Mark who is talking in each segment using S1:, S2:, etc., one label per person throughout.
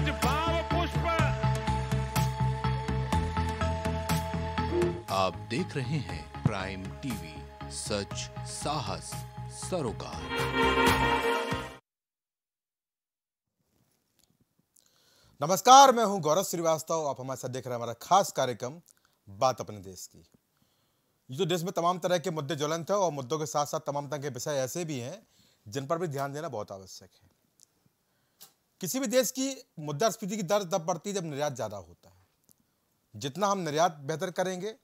S1: कुछ भाव पुष्प आप देख रहे हैं प्राइम टीवी सच साहस सरोकार नमस्कार मैं हूं गौरव श्रीवास्तव आप हमारे साथ देख रहे हैं हमारा खास कार्यक्रम बात अपने देश की ये तो देश में तमाम तरह के मुद्दे ज्वलंत है और मुद्दों के साथ साथ तमाम तरह के विषय ऐसे भी हैं जिन पर भी ध्यान देना बहुत आवश्यक है किसी भी देश की मुद्रास्फीति की दर तब बढ़ती है जब निर्यात ज़्यादा होता है जितना हम निर्यात बेहतर करेंगे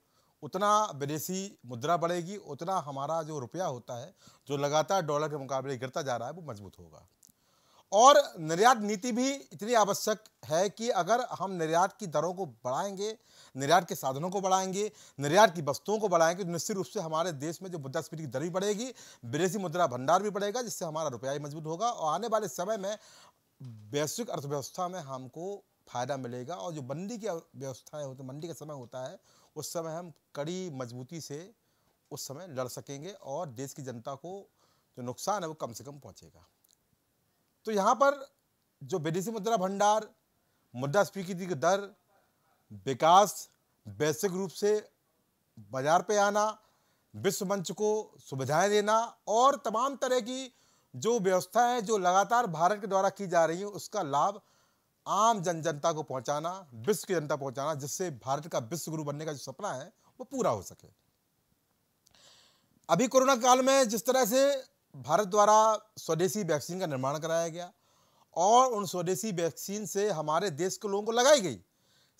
S1: उतना विदेशी मुद्रा बढ़ेगी उतना हमारा जो रुपया होता है जो लगातार डॉलर के मुकाबले गिरता जा रहा है वो मजबूत होगा और निर्यात नीति भी इतनी आवश्यक है कि अगर हम निर्यात की दरों को बढ़ाएंगे निर्यात के साधनों को बढ़ाएंगे निर्यात की वस्तुओं को बढ़ाएंगे तो निश्चित रूप से हमारे देश में जो मुद्रास्फीति की दर भी बढ़ेगी विदेशी मुद्रा भंडार भी बढ़ेगा जिससे हमारा रुपया भी मजबूत होगा और आने वाले समय में वैश्विक अर्थव्यवस्था में हमको फ़ायदा मिलेगा और जो मंडी की व्यवस्थाएँ होती मंडी का समय होता है उस समय हम कड़ी मजबूती से उस समय लड़ सकेंगे और देश की जनता को जो नुकसान है वो कम से कम पहुँचेगा तो यहाँ पर जो विदेशी मुद्रा भंडार मुद्रा स्वीकृति की दर विकास वैश्विक रूप से बाजार पे आना विश्व मंच को सुविधाएं देना और तमाम तरह की जो व्यवस्था है जो लगातार भारत के द्वारा की जा रही है उसका लाभ आम जन जनता को पहुंचाना विश्व की जनता पहुंचाना जिससे भारत का विश्व गुरु बनने का जो सपना है वो पूरा हो सके अभी कोरोना काल में जिस तरह से भारत द्वारा स्वदेशी वैक्सीन का निर्माण कराया गया और उन स्वदेशी वैक्सीन से हमारे देश के लोगों को लगाई गई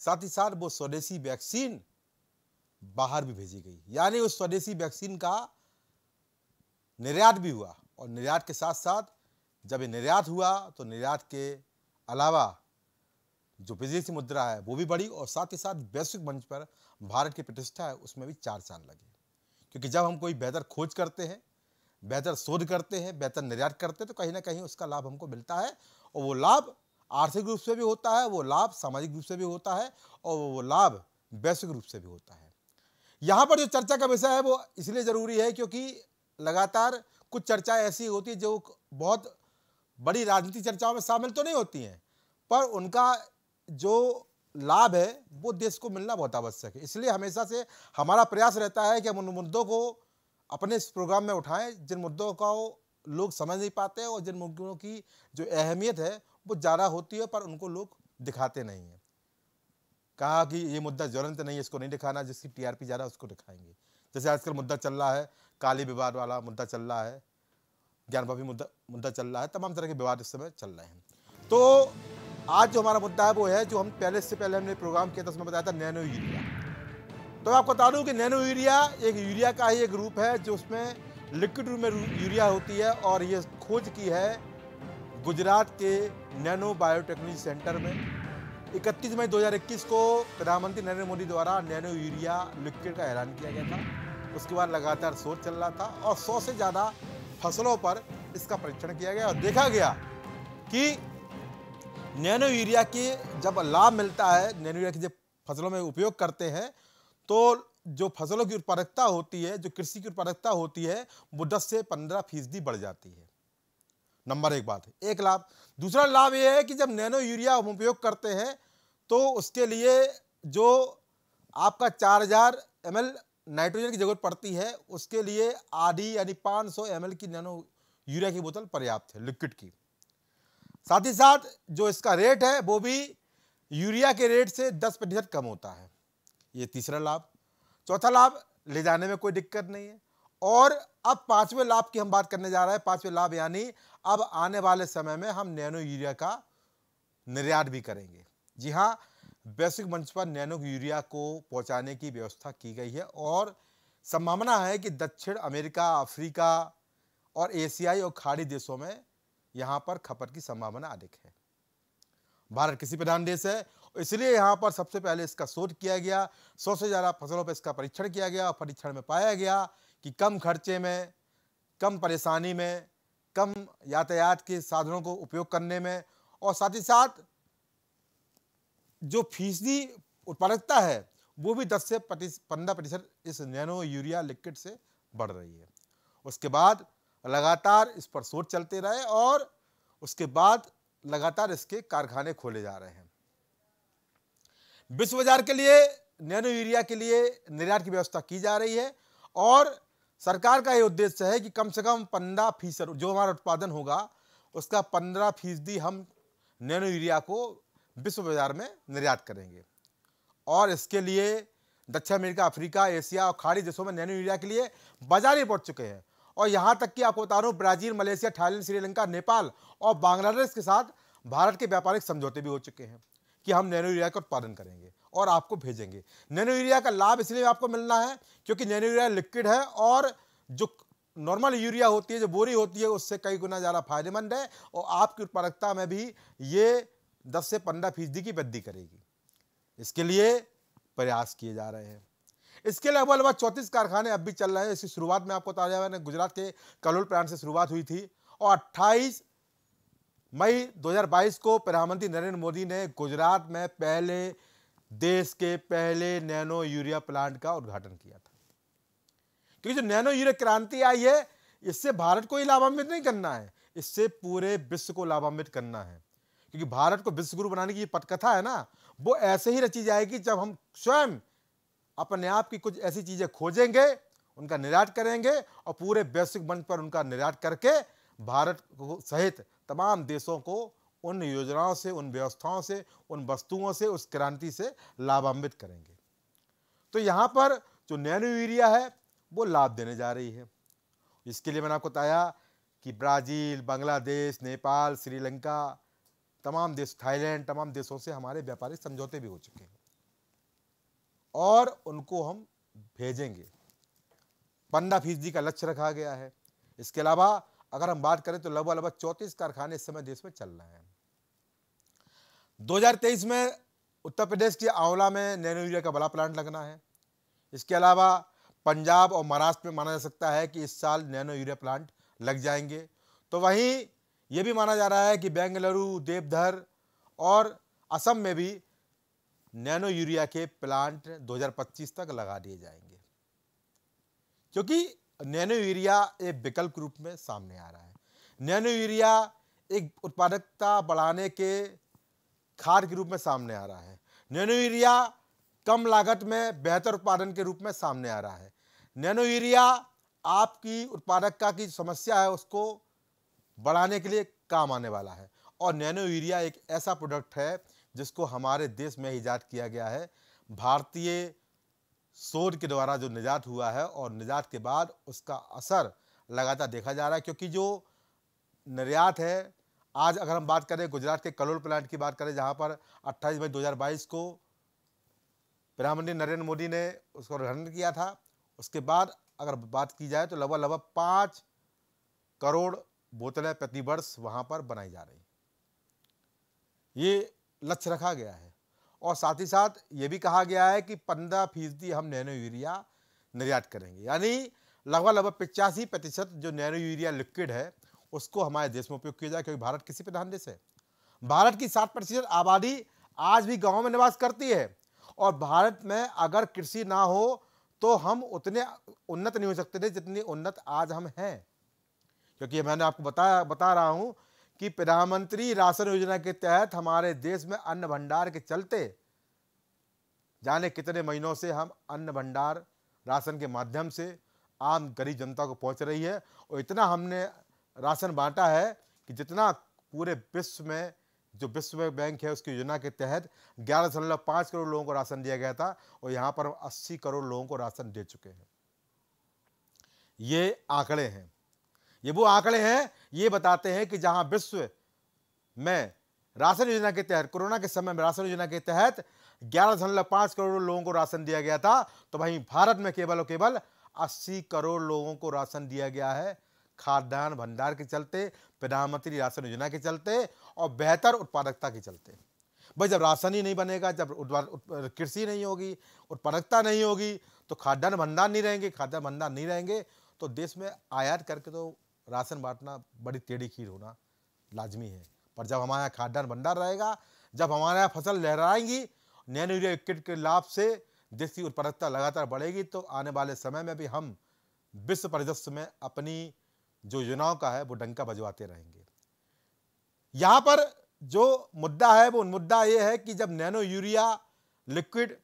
S1: साथ ही साथ वो स्वदेशी वैक्सीन बाहर भी भेजी गई यानी उस स्वदेशी वैक्सीन का निर्यात भी हुआ और निर्यात के साथ साथ जब ये निर्यात हुआ तो निर्यात के अलावा जो विदेशी मुद्रा है वो भी बढ़ी और साथ ही साथ वैश्विक मंच पर भारत की प्रतिष्ठा है उसमें भी चार चांद लगे क्योंकि जब हम कोई बेहतर खोज करते हैं बेहतर शोध करते हैं बेहतर निर्यात करते हैं तो कहीं ना कहीं उसका लाभ हमको मिलता है और वो लाभ आर्थिक रूप से भी होता है वो लाभ सामाजिक रूप से भी होता है और वो लाभ वैश्विक रूप से भी होता है यहाँ पर जो चर्चा का विषय है वो इसलिए ज़रूरी है क्योंकि लगातार कुछ चर्चाएं ऐसी होती है जो बहुत बड़ी राजनीतिक चर्चाओं में शामिल तो नहीं होती हैं पर उनका जो लाभ है वो देश को मिलना बहुत आवश्यक है इसलिए हमेशा से हमारा प्रयास रहता है कि हम उन मुद्दों को अपने इस प्रोग्राम में उठाएं जिन मुद्दों का लोग समझ नहीं पाते और जिन मुद्दों की जो अहमियत है वो ज़्यादा होती है पर उनको लोग दिखाते नहीं हैं कहा कि ये मुद्दा ज्वलंत नहीं है इसको नहीं दिखाना जिसकी टीआरपी ज़्यादा उसको दिखाएंगे जैसे आजकल मुद्दा चल रहा है काली विवाद वाला मुद्दा चल रहा है ज्ञानभावी मुद्दा मुद्दा चल रहा है तमाम तरह के विवाद इस समय चल रहे हैं तो आज जो हमारा मुद्दा है वो है जो हम पहले से पहले हमने प्रोग्राम किया था उसमें बताया था नैनो यूरिया तो मैं आपको बता दूँ कि नैनो यूरिया एक यूरिया का ही एक रूप है जो उसमें लिक्विड रूप में यूरिया होती है और ये खोज की है गुजरात के नैनो बायोटेक्नोलॉजी सेंटर में 31 मई 2021 को प्रधानमंत्री नरेंद्र मोदी द्वारा नैनो यूरिया लिक्विड का ऐलान किया गया था उसके बाद लगातार शोध चल रहा था और सौ से ज़्यादा फसलों पर इसका परीक्षण किया गया और देखा गया कि नैनो यूरिया के जब लाभ मिलता है नैनो यूरिया के जब फसलों में उपयोग करते हैं तो जो फसलों की उत्पादकता होती है जो कृषि की उत्पादकता होती है वो 10 से 15 फीसदी बढ़ जाती है नंबर एक बात एक लाभ दूसरा लाभ ये है कि जब नैनो यूरिया हम उपयोग करते हैं तो उसके लिए जो आपका चार हजार एम नाइट्रोजन की जरूरत पड़ती है उसके लिए आधी यानी 500 सौ की नैनो यूरिया की बोतल पर्याप्त है लिक्विड की साथ ही साथ जो इसका रेट है वो भी यूरिया के रेट से 10 प्रतिशत कम होता है ये तीसरा लाभ चौथा लाभ ले जाने में कोई दिक्कत नहीं है और अब पांचवें लाभ की हम बात करने जा रहे हैं पांचवें लाभ यानी अब आने वाले समय में हम नैनो यूरिया का निर्यात भी करेंगे जी हाँ वैश्विक मंच पर नैनो यूरिया को पहुंचाने की व्यवस्था की गई है और संभावना है कि दक्षिण अमेरिका अफ्रीका और एशियाई और खाड़ी देशों में यहाँ पर खपत की संभावना अधिक है भारत किसी प्रधान देश है इसलिए यहाँ पर सबसे पहले इसका शोध किया गया सौ से ज़्यादा फसलों पर इसका परीक्षण किया गया और परीक्षण में पाया गया कि कम खर्चे में कम परेशानी में कम यातायात के साधनों को उपयोग करने में और साथ ही साथ जो फीसदी उत्पादकता है वो भी 10 से पंद्रह प्रतिशत इस नैनो यूरिया लिक्विड से बढ़ रही है उसके बाद लगातार इस पर शोध चलते रहे और उसके बाद लगातार इसके कारखाने खोले जा रहे हैं विश्व बाजार के लिए नैनो यूरिया के लिए निर्यात की व्यवस्था की जा रही है और सरकार का ये उद्देश्य है कि कम से कम पंद्रह फीसद जो हमारा उत्पादन होगा उसका पंद्रह फीसदी हम नैनो यूरिया को विश्व बाजार में निर्यात करेंगे और इसके लिए दक्षिण अमेरिका अफ्रीका एशिया और खाड़ी देशों में नैनो यूरिया के लिए बाजार ही पहुंच चुके हैं और यहाँ तक कि आपको बता रहा हूँ Brazil Malaysia Thailand Sri Lanka Nepal और बांग्लादेश के साथ भारत के व्यापारिक समझौते भी हो चुके हैं कि हम नैनो यूरिया का उत्पादन करेंगे और आपको भेजेंगे नैनो यूरिया का लाभ इसलिए आपको मिलना है क्योंकि नैनो यूरिया लिक्विड है और जो नॉर्मल यूरिया होती है जो बोरी होती है उससे कई गुना ज़्यादा फायदेमंद है और आपकी उत्पादकता में भी ये दस से पंद्रह फीसदी की वृद्धि करेगी इसके लिए प्रयास किए जा रहे हैं इसके अलावा अलावा चौंतीस कारखाने अब भी चल रहे हैं इसकी शुरुआत में आपको ताजा मैंने गुजरात के कलोल प्लांट से शुरुआत हुई थी और 28 मई 2022 को प्रधानमंत्री नरेंद्र मोदी ने गुजरात में पहले देश के पहले नैनो यूरिया प्लांट का उद्घाटन किया था क्योंकि जो नैनो यूरिया क्रांति आई है इससे भारत को ही लाभान्वित नहीं करना है इससे पूरे विश्व को लाभान्वित करना है क्योंकि भारत को विश्व गुरु बनाने की पटकथा है ना वो ऐसे ही रची जाएगी जब हम स्वयं अपने आप की कुछ ऐसी चीज़ें खोजेंगे उनका निर्यात करेंगे और पूरे वैश्विक मंच पर उनका निर्यात करके भारत को सहित तमाम देशों को उन योजनाओं से उन व्यवस्थाओं से उन वस्तुओं से उस क्रांति से लाभान्वित करेंगे तो यहाँ पर जो नैनो यूरिया है वो लाभ देने जा रही है इसके लिए मैंने आपको बताया कि ब्राज़ील बांग्लादेश नेपाल श्रीलंका तमाम देश थाईलैंड तमाम देशों से हमारे व्यापारी समझौते भी हो चुके हैं और उनको हम भेजेंगे पंद्रह फीसदी का लक्ष्य रखा गया है इसके अलावा अगर हम बात करें तो लगभग लगभग चौंतीस कारखाने इस समय देश में चल रहे हैं 2023 में उत्तर प्रदेश के आंवला में नैनो यूरिया का बड़ा प्लांट लगना है इसके अलावा पंजाब और महाराष्ट्र में माना जा सकता है कि इस साल नैनो यूरिया प्लांट लग जाएंगे तो वहीं ये भी माना जा रहा है कि बेंगलुरु देवधर और असम में भी नैनो यूरिया के प्लांट 2025 तक लगा दिए जाएंगे क्योंकि नैनो यूरिया एक विकल्प रूप में सामने आ रहा है नैनो यूरिया एक उत्पादकता बढ़ाने के खाद के रूप में सामने आ रहा है नैनो यूरिया कम लागत में बेहतर उत्पादन के रूप में सामने आ रहा है नैनो यूरिया आपकी उत्पादकता की समस्या है उसको बढ़ाने के लिए काम आने वाला है और नैनो यूरिया एक ऐसा प्रोडक्ट है जिसको हमारे देश में ईजाद किया गया है भारतीय शोध के द्वारा जो निजात हुआ है और निजात के बाद उसका असर लगातार देखा जा रहा है क्योंकि जो निर्यात है आज अगर हम बात करें गुजरात के कलोल प्लांट की बात करें जहाँ पर 28 मई 2022 को प्रधानमंत्री नरेंद्र मोदी ने उसको उद्घाटन किया था उसके बाद अगर बात की जाए तो लगभग लगभग पाँच करोड़ बोतलें प्रतिवर्ष वहाँ पर बनाई जा रही ये लक्ष्य रखा गया है और साथ ही साथ ये भी कहा गया है कि पंद्रह फीसदी हम नैनो यूरिया निर्यात करेंगे यानी लगभग लगभग पचासी प्रतिशत जो नैनो यूरिया लिक्विड है उसको हमारे देश में उपयोग किया जाए क्योंकि भारत किसी प्रधान देश है भारत की सात प्रतिशत आबादी आज भी गाँव में निवास करती है और भारत में अगर कृषि ना हो तो हम उतने उन्नत नहीं हो सकते थे जितनी उन्नत आज हम हैं क्योंकि मैंने आपको बताया बता रहा हूँ कि प्रधानमंत्री राशन योजना के तहत हमारे देश में अन्न भंडार के चलते जाने कितने महीनों से हम अन्न भंडार राशन के माध्यम से आम गरीब जनता को पहुंच रही है और इतना हमने राशन बांटा है कि जितना पूरे विश्व में जो विश्व बैंक है उसकी योजना के तहत ग्यारह दशमलव पाँच करोड़ लोगों को राशन दिया गया था और यहाँ पर हम अस्सी करोड़ लोगों को राशन दे चुके हैं ये आंकड़े हैं ये वो आंकड़े हैं ये बताते हैं कि जहां विश्व में राशन योजना के तहत कोरोना के समय में राशन योजना के तहत ग्यारह दशमलव पांच करोड़ लोगों को राशन दिया गया था तो वहीं भारत में केवल और केवल अस्सी करोड़ लोगों को राशन दिया गया है खाद्यान्न भंडार के चलते प्रधानमंत्री राशन योजना के चलते और बेहतर उत्पादकता के चलते भाई जब राशन ही नहीं बनेगा जब कृषि नहीं होगी उत्पादकता नहीं होगी तो खाद्यान्न भंडार नहीं रहेंगे खाद्यान्न भंडार नहीं रहेंगे तो देश में आयात करके तो राशन बांटना बड़ी टेढ़ी खीर होना लाजमी है पर जब हमारे यहाँ खाद्यान्न भंडार रहेगा जब हमारे यहाँ फसल लहराएंगी नैन यूरिया विकेट के लाभ से देश की उत्पादकता लगातार बढ़ेगी तो आने वाले समय में भी हम विश्व परिदृश्य में अपनी जो योजनाओं का है वो डंका बजवाते रहेंगे यहाँ पर जो मुद्दा है वो मुद्दा ये है कि जब नैनो यूरिया लिक्विड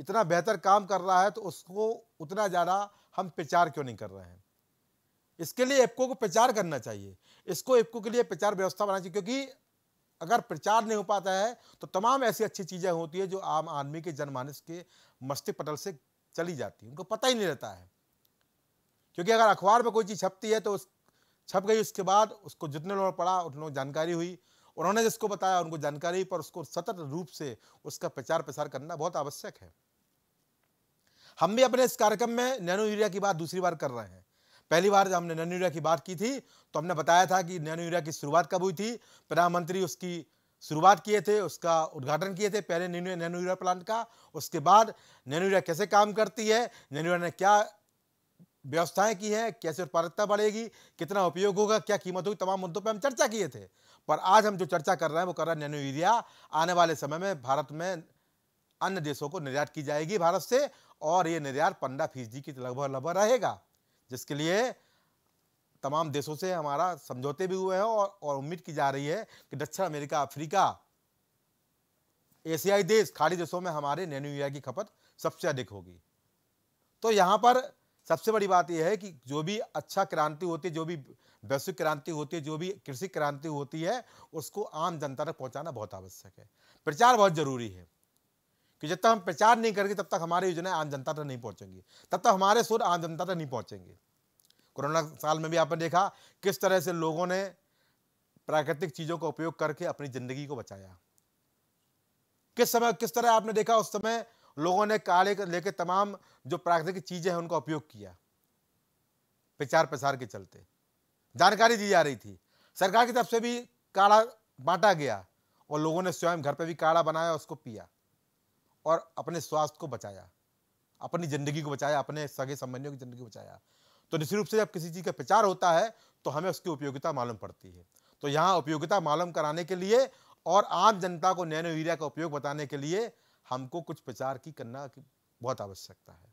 S1: इतना बेहतर काम कर रहा है तो उसको उतना ज़्यादा हम प्रचार क्यों नहीं कर रहे हैं इसके लिए एपको को प्रचार करना चाहिए इसको एपको के लिए प्रचार व्यवस्था बनानी चाहिए क्योंकि अगर प्रचार नहीं हो पाता है तो तमाम ऐसी अच्छी चीज़ें होती है जो आम आदमी के जनमानस के मस्तिष्क पटल से चली जाती है उनको पता ही नहीं रहता है क्योंकि अगर अखबार में कोई चीज़ छपती है तो उस छप गई उसके बाद उसको जितने लोगों पढ़ा उतने लोगों जानकारी हुई उन्होंने जिसको बताया उनको जानकारी पर उसको सतत रूप से उसका प्रचार प्रसार करना बहुत आवश्यक है हम भी अपने इस कार्यक्रम में नैनो यूरिया की बात दूसरी बार कर रहे हैं पहली बार जब हमने नैनो यूरिया की बात की थी तो हमने बताया था कि नैनो यूरिया की शुरुआत कब हुई थी प्रधानमंत्री उसकी शुरुआत किए थे उसका उद्घाटन किए थे पहले नैनो यूरिया प्लांट का उसके बाद नैनो यूरिया कैसे काम करती है नैनो ने क्या व्यवस्थाएं की है कैसे उत्पादकता बढ़ेगी कितना उपयोग होगा क्या कीमत होगी तमाम मुद्दों पर हम चर्चा किए थे पर आज हम जो चर्चा कर रहे हैं वो कर रहे हैं नैनो यूरिया आने वाले समय में भारत में अन्य देशों को निर्यात की जाएगी भारत से और ये निर्यात पंद्रह फीसदी की लगभग लगभग रहेगा जिसके लिए तमाम देशों से हमारा समझौते भी हुए हैं और, और उम्मीद की जा रही है कि दक्षिण अमेरिका अफ्रीका एशियाई देश खाड़ी देशों में हमारे नैनो यूरिया की खपत सबसे अधिक होगी तो यहाँ पर सबसे बड़ी बात यह है कि जो भी अच्छा क्रांति होती है जो भी वैश्विक क्रांति होती है जो भी कृषि क्रांति होती है उसको आम जनता तक पहुँचाना बहुत आवश्यक है प्रचार बहुत जरूरी है कि जब तक हम प्रचार नहीं करेंगे तब तक हमारी योजनाएं आम जनता तक नहीं पहुंचेंगी तब तक हमारे सुर आम जनता तक नहीं पहुंचेंगे कोरोना साल में भी आपने देखा किस तरह से लोगों ने प्राकृतिक चीज़ों का उपयोग करके अपनी ज़िंदगी को बचाया किस समय किस तरह आपने देखा उस समय लोगों ने काले लेके तमाम जो प्राकृतिक चीज़ें हैं उनका उपयोग किया प्रचार प्रसार के चलते जानकारी दी जा रही थी सरकार की तरफ से भी काढ़ा बांटा गया और लोगों ने स्वयं घर पर भी काढ़ा बनाया उसको पिया और अपने स्वास्थ्य को बचाया अपनी ज़िंदगी को बचाया अपने सगे संबंधियों की ज़िंदगी को बचाया तो निश्चित रूप से जब किसी चीज़ का प्रचार होता है तो हमें उसकी उपयोगिता मालूम पड़ती है तो यहाँ उपयोगिता मालूम कराने के लिए और आम जनता को नैनो यूरिया का उपयोग बताने के लिए हमको कुछ प्रचार की करना की बहुत आवश्यकता है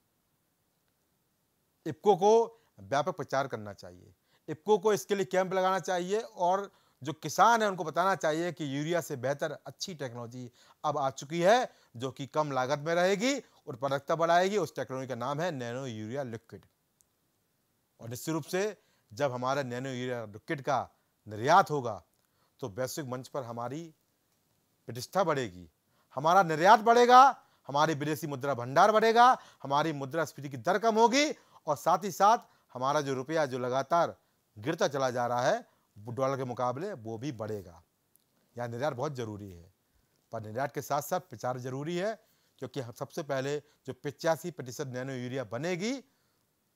S1: इपको को व्यापक प्रचार करना चाहिए इपको को इसके लिए कैंप लगाना चाहिए और जो किसान है उनको बताना चाहिए कि यूरिया से बेहतर अच्छी टेक्नोलॉजी अब आ चुकी है जो कि कम लागत में रहेगी और उत्पादकता बढ़ाएगी उस टेक्नोलॉजी का नाम है नैनो यूरिया लिक्विड और निश्चित रूप से जब हमारा नैनो यूरिया लिक्विड का निर्यात होगा तो वैश्विक मंच पर हमारी प्रतिष्ठा बढ़ेगी हमारा निर्यात बढ़ेगा हमारी विदेशी मुद्रा भंडार बढ़ेगा हमारी मुद्रा स्फीति की दर कम होगी और साथ ही साथ हमारा जो रुपया जो लगातार गिरता चला जा रहा है डॉलर के मुकाबले वो भी बढ़ेगा यहाँ निर्यात बहुत ज़रूरी है पर निर्यात के साथ साथ प्रचार ज़रूरी है क्योंकि हम सबसे पहले जो पचासी प्रतिशत नैनो यूरिया बनेगी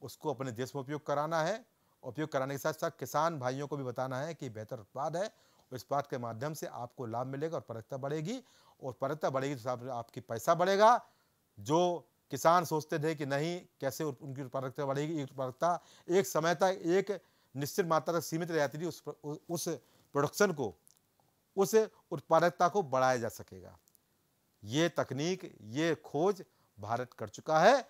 S1: उसको अपने देश में उपयोग कराना है उपयोग कराने के साथ साथ किसान भाइयों को भी बताना है कि बेहतर उत्पाद है इस उत्पाद के माध्यम से आपको लाभ मिलेगा और परकता बढ़ेगी और परकता बढ़ेगी तो आपकी पैसा बढ़ेगा जो किसान सोचते थे कि नहीं कैसे उनकी उत्पादकता बढ़ेगी उत्पादकता एक समय तक एक निश्चित मात्रा तक सीमित रह जाती थी उस उस प्रोडक्शन को उस उत्पादकता को बढ़ाया जा सकेगा ये तकनीक ये खोज भारत कर चुका है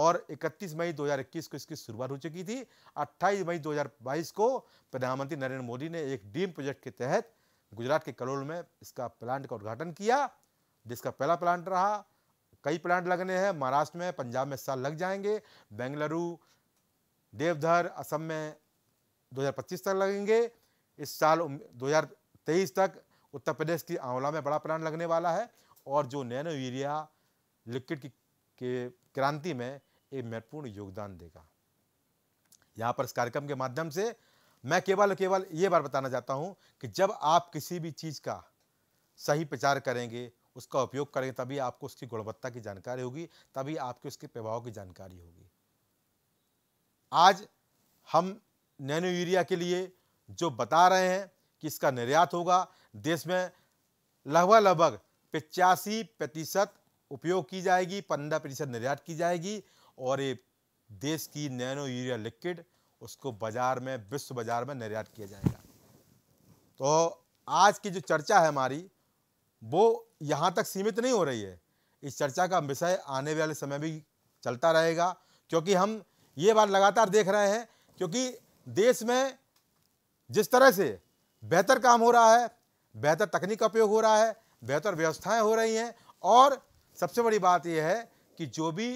S1: और 31 मई 2021 को इसकी शुरुआत हो चुकी थी 28 मई 2022 को प्रधानमंत्री नरेंद्र मोदी ने एक डीम प्रोजेक्ट के तहत गुजरात के करोल में इसका प्लांट का उद्घाटन किया जिसका पहला प्लांट रहा कई प्लांट लगने हैं महाराष्ट्र में पंजाब में साल लग जाएंगे बेंगलुरु देवधर असम में 2025 तक लगेंगे इस साल 2023 तक उत्तर प्रदेश की आंवला में बड़ा प्लांट लगने वाला है और जो नैनो यूरिया लिक्विड की के क्रांति में एक महत्वपूर्ण योगदान देगा यहाँ पर इस कार्यक्रम के माध्यम से मैं केवल केवल ये बार बताना चाहता हूँ कि जब आप किसी भी चीज़ का सही प्रचार करेंगे उसका उपयोग करेंगे तभी आपको उसकी गुणवत्ता की जानकारी होगी तभी आपके उसके प्रभाव की जानकारी होगी आज हम नैनो यूरिया के लिए जो बता रहे हैं कि इसका निर्यात होगा देश में लगभग लगभग पचासी प्रतिशत उपयोग की जाएगी पंद्रह प्रतिशत निर्यात की जाएगी और ये देश की नैनो यूरिया लिक्विड उसको बाज़ार में विश्व बाज़ार में निर्यात किया जाएगा तो आज की जो चर्चा है हमारी वो यहाँ तक सीमित नहीं हो रही है इस चर्चा का विषय आने वाले समय भी चलता रहेगा क्योंकि हम ये बात लगातार देख रहे हैं क्योंकि देश में जिस तरह से बेहतर काम हो रहा है बेहतर तकनीक का उपयोग हो रहा है बेहतर व्यवस्थाएं हो रही हैं और सबसे बड़ी बात यह है कि जो भी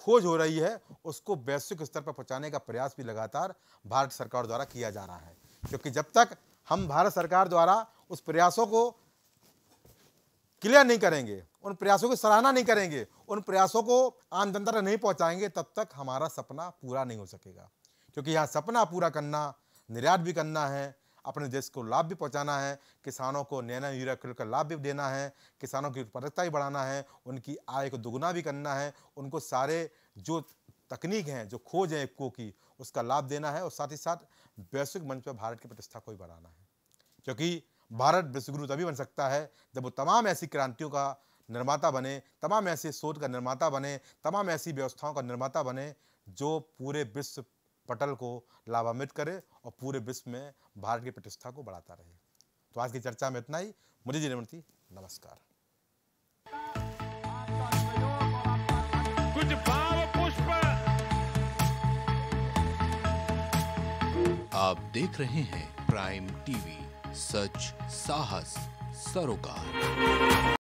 S1: खोज हो रही है उसको वैश्विक स्तर पर पहुंचाने का प्रयास भी लगातार भारत सरकार द्वारा किया जा रहा है क्योंकि जब तक हम भारत सरकार द्वारा उस प्रयासों को क्लियर नहीं करेंगे उन प्रयासों की सराहना नहीं करेंगे उन प्रयासों को आम जनता तक नहीं पहुंचाएंगे तब तक हमारा सपना पूरा नहीं हो सकेगा क्योंकि यहाँ सपना पूरा करना निर्यात भी करना है अपने देश को लाभ भी पहुंचाना है किसानों को नया नया यूरिया खिल का लाभ भी देना है किसानों की उत्पादकता भी बढ़ाना है उनकी आय को दुगुना भी करना है उनको सारे जो तकनीक हैं जो खोज हैं इफको की उसका लाभ देना है और साथ ही साथ वैश्विक मंच पर भारत की प्रतिष्ठा को भी बढ़ाना है क्योंकि भारत विश्वगुरु तभी बन सकता है जब वो तमाम ऐसी क्रांतियों का निर्माता बने तमाम ऐसे शोध का निर्माता बने तमाम ऐसी व्यवस्थाओं का निर्माता बने जो पूरे विश्व पटल को लाभान्वित करे और पूरे विश्व में भारत की प्रतिष्ठा को बढ़ाता रहे तो आज की चर्चा में इतना ही मुझे जी नमस्कार कुछ भाव पुष्प आप देख रहे हैं प्राइम टीवी सच साहस सरोकार